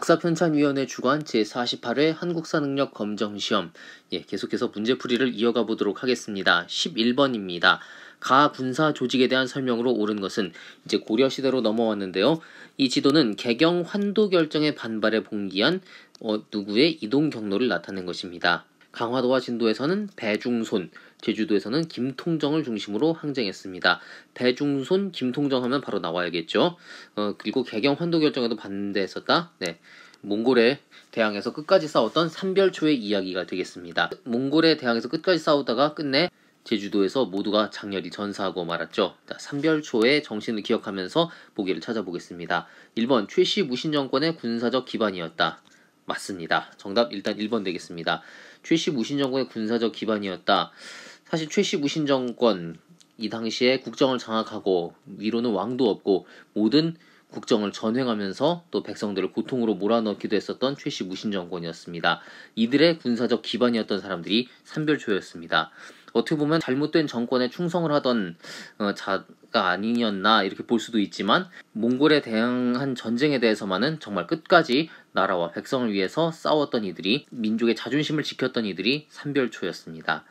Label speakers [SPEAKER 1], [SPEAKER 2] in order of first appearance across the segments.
[SPEAKER 1] 국사편찬위원회 주관 제48회 한국사 능력 검정 시험. 예, 계속해서 문제풀이를 이어가 보도록 하겠습니다. 11번입니다. 가 군사 조직에 대한 설명으로 옳은 것은 이제 고려 시대로 넘어왔는데요. 이 지도는 개경 환도 결정의반발에 봉기한 어, 누구의 이동 경로를 나타낸 것입니다. 강화도와 진도에서는 배중손, 제주도에서는 김통정을 중심으로 항쟁했습니다. 배중손 김통정 하면 바로 나와야겠죠. 어, 그리고 개경 환도 결정에도 반대했었다. 네. 몽골에 대항해서 끝까지 싸웠던 삼별초의 이야기가 되겠습니다. 몽골에 대항해서 끝까지 싸우다가 끝내 제주도에서 모두가 장렬히 전사하고 말았죠. 자, 삼별초의 정신을 기억하면서 보기를 찾아보겠습니다. 1번 최씨 무신 정권의 군사적 기반이었다. 맞습니다. 정답 일단 1번 되겠습니다. 최씨 무신 정권의 군사적 기반이었다. 사실 최씨 무신정권 이 당시에 국정을 장악하고 위로는 왕도 없고 모든 국정을 전횡하면서 또 백성들을 고통으로 몰아넣기도 했었던 최씨 무신정권이었습니다. 이들의 군사적 기반이었던 사람들이 삼별초였습니다 어떻게 보면 잘못된 정권에 충성을 하던 어, 자가 아니었나 이렇게 볼 수도 있지만 몽골에 대응한 전쟁에 대해서만은 정말 끝까지 나라와 백성을 위해서 싸웠던 이들이 민족의 자존심을 지켰던 이들이 삼별초였습니다.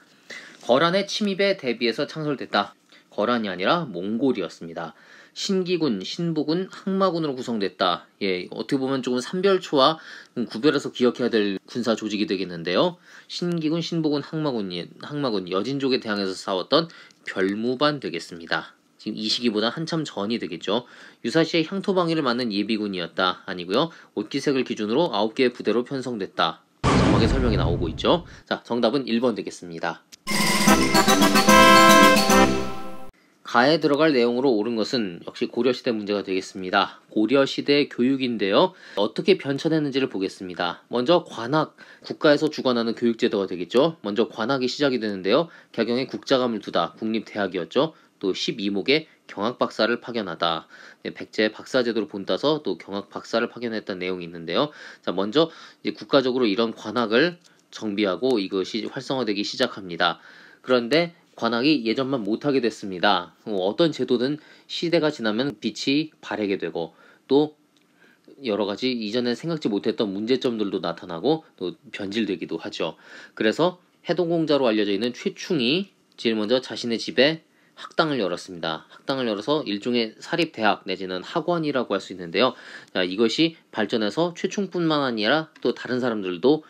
[SPEAKER 1] 거란의 침입에 대비해서 창설됐다. 거란이 아니라 몽골이었습니다. 신기군, 신부군, 항마군으로 구성됐다. 예, 어떻게 보면 조금 삼별초와 구별해서 기억해야 될 군사 조직이 되겠는데요. 신기군, 신부군, 항마군, 항마군, 여진족에 대항해서 싸웠던 별무반 되겠습니다. 지금 이 시기보다 한참 전이 되겠죠. 유사시에 향토방위를 맡는 예비군이었다. 아니고요. 옷기색을 기준으로 9개의 부대로 편성됐다. 정확하게 설명이 나오고 있죠. 자, 정답은 1번 되겠습니다. 가에 들어갈 내용으로 옳은 것은 역시 고려시대 문제가 되겠습니다. 고려시대 교육인데요. 어떻게 변천했는지를 보겠습니다. 먼저 관학, 국가에서 주관하는 교육제도가 되겠죠. 먼저 관학이 시작이 되는데요. 격영에 국자감을 두다, 국립대학이었죠. 또 12목에 경학박사를 파견하다. 네, 백제 박사제도를 본따서 또 경학박사를 파견했던 내용이 있는데요. 자, 먼저 국가적으로 이런 관학을 정비하고 이것이 활성화되기 시작합니다. 그런데 관악이 예전만 못하게 됐습니다. 어떤 제도든 시대가 지나면 빛이 바래게 되고 또 여러 가지 이전에 생각지 못했던 문제점들도 나타나고 또 변질되기도 하죠. 그래서 해동공자로 알려져 있는 최충이 제일 먼저 자신의 집에 학당을 열었습니다. 학당을 열어서 일종의 사립대학 내지는 학원이라고 할 수 있는데요. 자, 이것이 발전해서 최충뿐만 아니라 또 다른 사람들도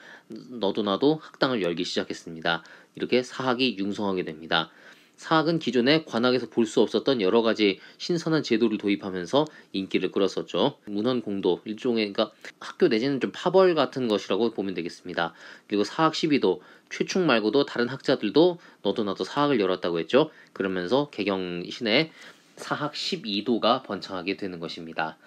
[SPEAKER 1] 너도 나도 학당을 열기 시작했습니다. 이렇게 사학이 융성하게 됩니다. 사학은 기존에 관학에서 볼 수 없었던 여러 가지 신선한 제도를 도입하면서 인기를 끌었었죠. 문헌공도 일종의 그러니까 학교 내지는 좀 파벌 같은 것이라고 보면 되겠습니다. 그리고 사학 12도 최충 말고도 다른 학자들도 너도 나도 사학을 열었다고 했죠. 그러면서 개경 시내 사학 12도가 번창하게 되는 것입니다.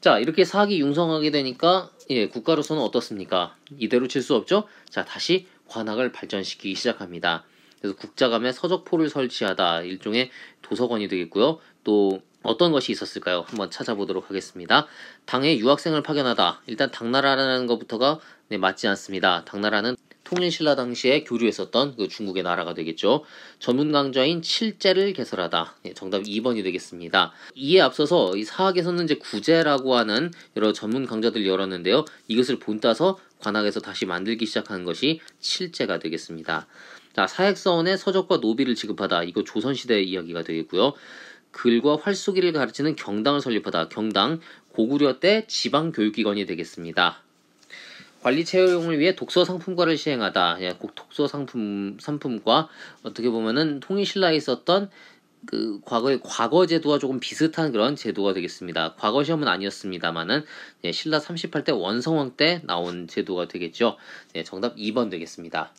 [SPEAKER 1] 자 이렇게 사학이 융성하게 되니까 예 국가로서는 어떻습니까? 이대로 칠 수 없죠. 자 다시 관학을 발전시키기 시작합니다. 그래서 국자감에 서적포를 설치하다 일종의 도서관이 되겠고요. 또 어떤 것이 있었을까요? 한번 찾아보도록 하겠습니다. 당에 유학생을 파견하다. 일단 당나라라는 것부터가 네, 맞지 않습니다. 당나라는 통일신라 당시에 교류했었던 그 중국의 나라가 되겠죠. 전문 강좌인 칠제를 개설하다. 네, 정답 2번이 되겠습니다. 이에 앞서서 이 사학에서는 이제 구제라고 하는 여러 전문 강좌들이 열었는데요. 이것을 본따서 관악에서 다시 만들기 시작하는 것이 7제가 되겠습니다. 자, 사액서원의 서적과 노비를 지급하다. 이거 조선시대의 이야기가 되겠고요. 글과 활쏘기를 가르치는 경당을 설립하다. 경당, 고구려 때 지방교육기관이 되겠습니다. 관리 채용을 위해 독서 상품과를 시행하다. 예, 독서 상품, 상품과 어떻게 보면은 통일신라에 있었던 그 과거의 과거 제도와 조금 비슷한 그런 제도가 되겠습니다. 과거 시험은 아니었습니다만은 예, 신라 38대 원성왕 때 나온 제도가 되겠죠. 예, 정답 2번 되겠습니다.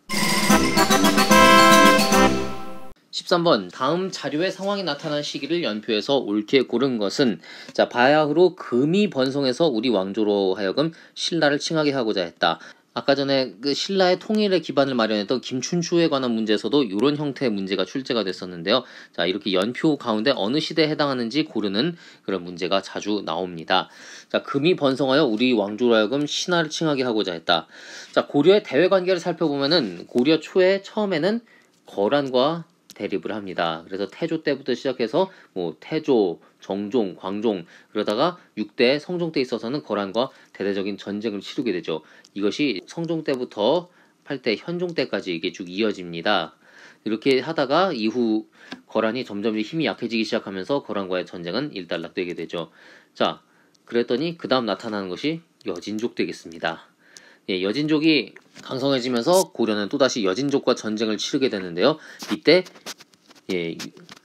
[SPEAKER 1] 13번 다음 자료의 상황이 나타난 시기를 연표에서 옳게 고른 것은 자 바야흐로 금이 번성해서 우리 왕조로 하여금 신라를 칭하게 하고자 했다. 아까 전에 그 신라의 통일의 기반을 마련했던 김춘추에 관한 문제에서도 이런 형태의 문제가 출제가 됐었는데요. 자, 이렇게 연표 가운데 어느 시대에 해당하는지 고르는 그런 문제가 자주 나옵니다. 자, 금이 번성하여 우리 왕조로 하여금 신하를 칭하게 하고자 했다. 자, 고려의 대외 관계를 살펴보면은 고려 초에 처음에는 거란과 대립을 합니다. 그래서 태조 때부터 시작해서 뭐 태조, 정종, 광종 그러다가 6대 성종 때 있어서는 거란과 대대적인 전쟁을 치르게 되죠. 이것이 성종 때부터 8대 현종 때까지 이게 쭉 이어집니다. 이렇게 하다가 이후 거란이 점점 힘이 약해지기 시작하면서 거란과의 전쟁은 일단락되게 되죠. 자, 그랬더니 그 다음 나타나는 것이 여진족 되겠습니다. 예, 여진족이 강성해지면서 고려는 또다시 여진족과 전쟁을 치르게 되는데요. 이때 예,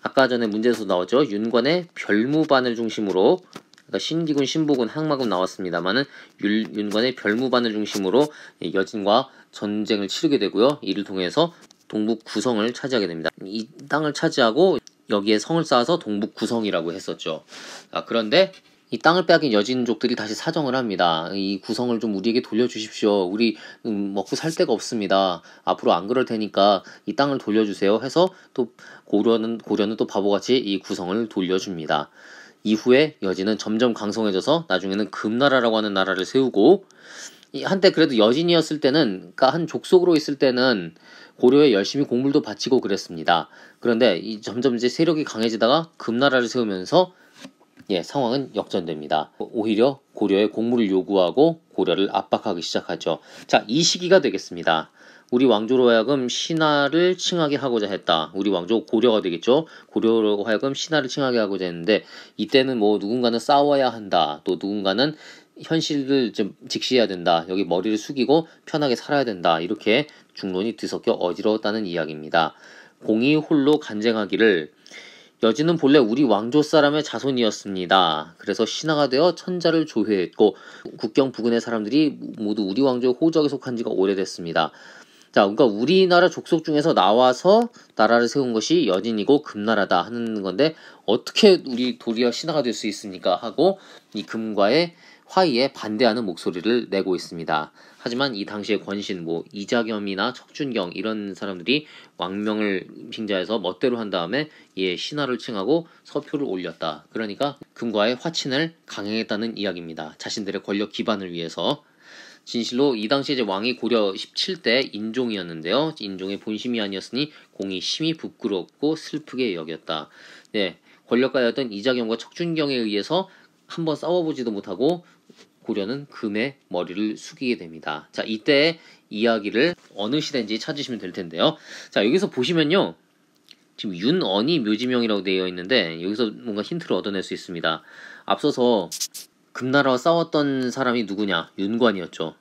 [SPEAKER 1] 아까 전에 문제에서 나왔죠. 윤관의 별무반을 중심으로 그러니까 신기군, 신복군 항마군 나왔습니다만은 윤관의 별무반을 중심으로 예, 여진과 전쟁을 치르게 되고요. 이를 통해서 동북 구성을 차지하게 됩니다. 이 땅을 차지하고 여기에 성을 쌓아서 동북 구성이라고 했었죠. 아, 그런데 이 땅을 빼앗긴 여진족들이 다시 사정을 합니다. 이 구성을 좀 우리에게 돌려주십시오. 우리 음, 먹고 살 데가 없습니다. 앞으로 안 그럴 테니까 이 땅을 돌려주세요. 해서 또 고려는 고려는 또 바보같이 이 구성을 돌려줍니다. 이후에 여진은 점점 강성해져서 나중에는 금나라라고 하는 나라를 세우고 이 한때 그래도 여진이었을 때는 그러니까 한 족속으로 있을 때는 고려에 열심히 공물도 바치고 그랬습니다. 그런데 이 점점 이제 세력이 강해지다가 금나라를 세우면서 예, 상황은 역전됩니다. 오히려 고려의 공물을 요구하고 고려를 압박하기 시작하죠. 자, 이 시기가 되겠습니다. 우리 왕조로 하여금 신하를 칭하게 하고자 했다. 우리 왕조 고려가 되겠죠. 고려로 하여금 신하를 칭하게 하고자 했는데 이때는 뭐 누군가는 싸워야 한다. 또 누군가는 현실을 좀 직시해야 된다. 여기 머리를 숙이고 편하게 살아야 된다. 이렇게 중론이 뒤섞여 어지러웠다는 이야기입니다. 공이 홀로 간쟁하기를 여진은 본래 우리 왕조 사람의 자손이었습니다. 그래서 신하가 되어 천자를 조회했고 국경 부근의 사람들이 모두 우리 왕조의 호적에 속한 지가 오래됐습니다. 자, 그러니까 우리나라 족속 중에서 나와서 나라를 세운 것이 여진이고 금나라다 하는 건데 어떻게 우리 도리어 신하가 될 수 있습니까 하고 이 금과의 화의에 반대하는 목소리를 내고 있습니다. 하지만 이 당시에 권신, 뭐 이자겸이나 척준경 이런 사람들이 왕명을 빙자해서 멋대로 한 다음에 이에 신하를 칭하고 서표를 올렸다. 그러니까 금과의 화친을 강행했다는 이야기입니다. 자신들의 권력 기반을 위해서 진실로 이 당시 이제 왕이 고려 17대 인종이었는데요. 인종의 본심이 아니었으니 공이 심히 부끄럽고 슬프게 여겼다. 네, 권력가였던 이자겸과 척준경에 의해서 한번 싸워보지도 못하고 바꾸려는 금의 머리를 숙이게 됩니다. 자, 이때 이야기를 어느 시대인지 찾으시면 될 텐데요. 자, 여기서 보시면요. 지금 윤언이 묘지명이라고 되어 있는데 여기서 뭔가 힌트를 얻어낼 수 있습니다. 앞서서 금나라와 싸웠던 사람이 누구냐? 윤관이었죠.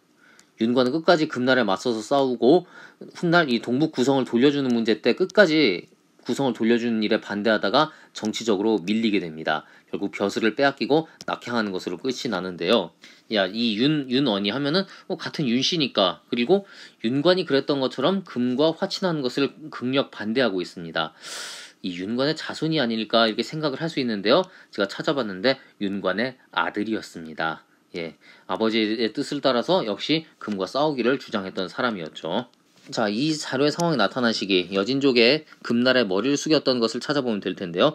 [SPEAKER 1] 윤관은 끝까지 금나라에 맞서서 싸우고 훗날 이 동북 구성을 돌려주는 문제 때 끝까지 구성을 돌려주는 일에 반대하다가 정치적으로 밀리게 됩니다. 결국 벼슬을 빼앗기고 낙향하는 것으로 끝이 나는데요. 야, 이 윤, 윤원이 하면은 뭐 같은 윤씨니까. 그리고 윤관이 그랬던 것처럼 금과 화친하는 것을 극력 반대하고 있습니다. 이 윤관의 자손이 아닐까 이렇게 생각을 할 수 있는데요. 제가 찾아봤는데 윤관의 아들이었습니다. 예, 아버지의 뜻을 따라서 역시 금과 싸우기를 주장했던 사람이었죠. 자, 이 자료의 상황이 나타난시기 여진족의 금날에 머리를 숙였던 것을 찾아보면 될 텐데요.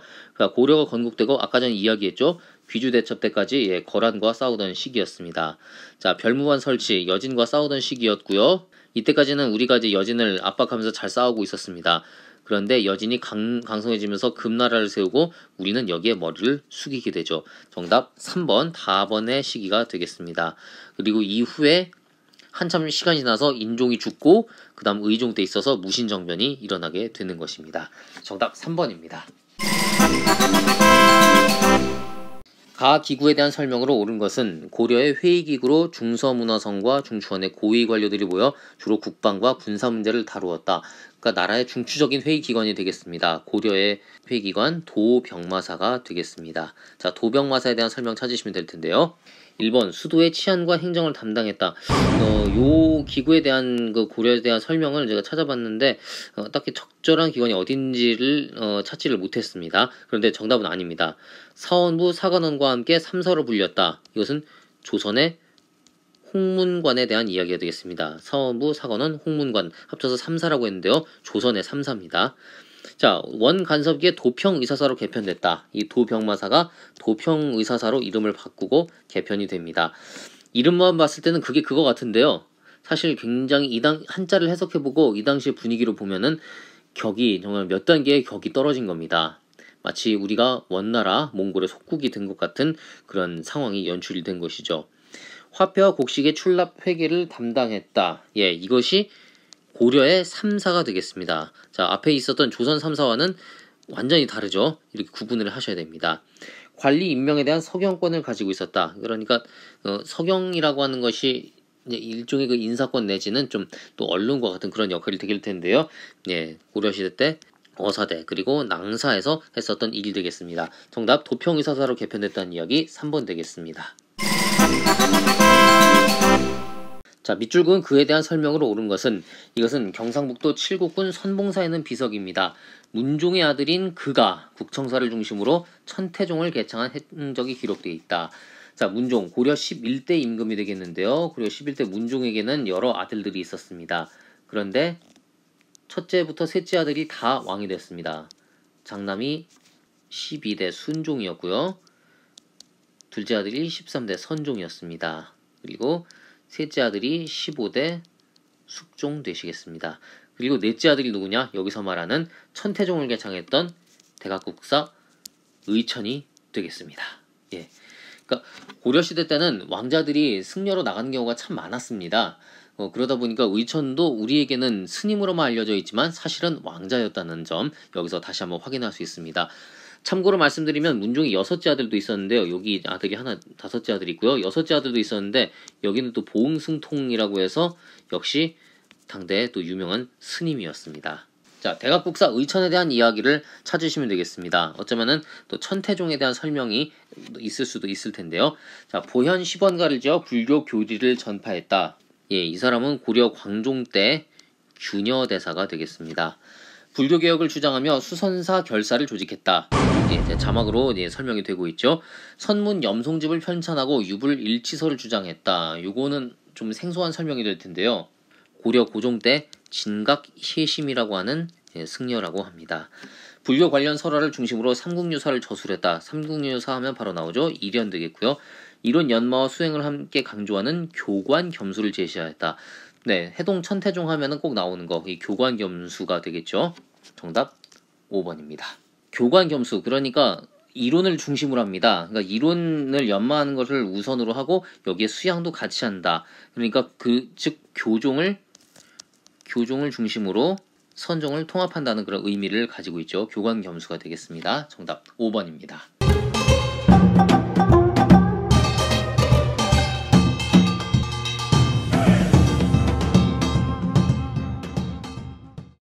[SPEAKER 1] 고려가 건국되고 아까 전 이야기했죠. 귀주 대첩 때까지 예, 거란과 싸우던 시기였습니다. 자, 별무관 설치 여진과 싸우던 시기였고요. 이때까지는 우리가 이제 여진을 압박하면서 잘 싸우고 있었습니다. 그런데 여진이 강, 강성해지면서 금나라를 세우고 우리는 여기에 머리를 숙이게 되죠. 정답 3번 다번의 시기가 되겠습니다. 그리고 이후에 한참 시간이 지나서 인종이 죽고 그다음 의종 때 있어서 무신정변이 일어나게 되는 것입니다. 정답 3번입니다. 가 기구에 대한 설명으로 옳은 것은 고려의 회의기구로 중서문화성과 중추원의 고위 관료들이 모여 주로 국방과 군사 문제를 다루었다. 그러니까 나라의 중추적인 회의기관이 되겠습니다. 고려의 회의기관 도병마사가 되겠습니다. 자, 도병마사에 대한 설명 찾으시면 될 텐데요. 1번 수도의 치안과 행정을 담당했다. 어, 요 기구에 대한 그 고려에 대한 설명을 제가 찾아봤는데 어, 딱히 적절한 기관이 어딘지를 어, 찾지를 못했습니다. 그런데 정답은 아닙니다. 사원부 사관원과 함께 삼서를 불렸다. 이것은 조선의 홍문관에 대한 이야기가 되겠습니다. 서부 사관원 홍문관 합쳐서 3사라고 했는데요. 조선의 3사입니다. 자, 원간섭기의 도평의사사로 개편됐다. 이 도병마사가 도평의사사로 이름을 바꾸고 개편이 됩니다. 이름만 봤을 때는 그게 그거 같은데요. 사실 굉장히 이당 한자를 해석해보고 이 당시의 분위기로 보면은 격이 정말 몇 단계의 격이 떨어진 겁니다. 마치 우리가 원나라 몽골의 속국이 된 것 같은 그런 상황이 연출이 된 것이죠. 화폐와 곡식의 출납 회계를 담당했다. 예, 이것이 고려의 3사가 되겠습니다. 자, 앞에 있었던 조선 3사와는 완전히 다르죠. 이렇게 구분을 하셔야 됩니다. 관리 임명에 대한 서경권을 가지고 있었다. 그러니까 어, 서경이라고 하는 것이 일종의 그 인사권 내지는 좀 또 언론과 같은 그런 역할이 되길 텐데요. 예, 고려시대 때 어사대 그리고 낭사에서 했었던 일이 되겠습니다. 정답 도평의사사로 개편됐다는 이야기 3번 되겠습니다. 자, 밑줄은 그에 대한 설명으로 오른 것은 이것은 경상북도 칠곡군 선봉사에 있는 비석입니다. 문종의 아들인 그가 국청사를 중심으로 천태종을 개창한 행적이 기록되어 있다. 자, 문종 고려 11대 임금이 되겠는데요. 고려 11대 문종에게는 여러 아들들이 있었습니다. 그런데 첫째부터 셋째 아들이 다 왕이 됐습니다. 장남이 12대 순종이었고요. 둘째 아들이 13대 선종이었습니다. 그리고 셋째 아들이 15대 숙종 되시겠습니다. 그리고 넷째 아들이 누구냐? 여기서 말하는 천태종을 개창했던 대각국사 의천이 되겠습니다. 예. 그러니까 고려 시대 때는 왕자들이 승려로 나간 경우가 참 많았습니다. 어, 그러다 보니까 의천도 우리에게는 스님으로만 알려져 있지만 사실은 왕자였다는 점 여기서 다시 한번 확인할 수 있습니다. 참고로 말씀드리면 문중이 여섯째 아들도 있었는데요. 여기 아들이 하나 다섯째 아들이 있고요. 여섯째 아들도 있었는데 여기는 또 보응승통이라고 해서 역시 당대의 또 유명한 스님이었습니다. 자, 대각국사 의천에 대한 이야기를 찾으시면 되겠습니다. 어쩌면은 또 천태종에 대한 설명이 있을 수도 있을 텐데요. 자, 보현 10원가를 지어 불교 교리를 전파했다. 예, 이 사람은 고려 광종 때균여대사가 되겠습니다. 불교 개혁을 주장하며 수선사 결사를 조직했다. 예, 자막으로 예, 설명이 되고 있죠. 선문 염송집을 편찬하고 유불 일치설을 주장했다. 요거는 좀 생소한 설명이 될 텐데요. 고려 고종 때 진각 희심이라고 하는 승려라고 합니다. 불교 관련 설화를 중심으로 삼국유사를 저술했다. 삼국유사 하면 바로 나오죠. 이련 되겠고요. 이론 연마와 수행을 함께 강조하는 교관 겸수를 제시하였다. 네, 해동 천태종 하면은 꼭 나오는 거. 이 교관 겸수가 되겠죠. 정답 5번입니다. 교관 겸수. 그러니까 이론을 중심으로 합니다. 그러니까 이론을 연마하는 것을 우선으로 하고 여기에 수양도 같이 한다. 그러니까 그 즉 교종을 교종을 중심으로 선종을 통합한다는 그런 의미를 가지고 있죠. 교관 겸수가 되겠습니다. 정답 5번입니다.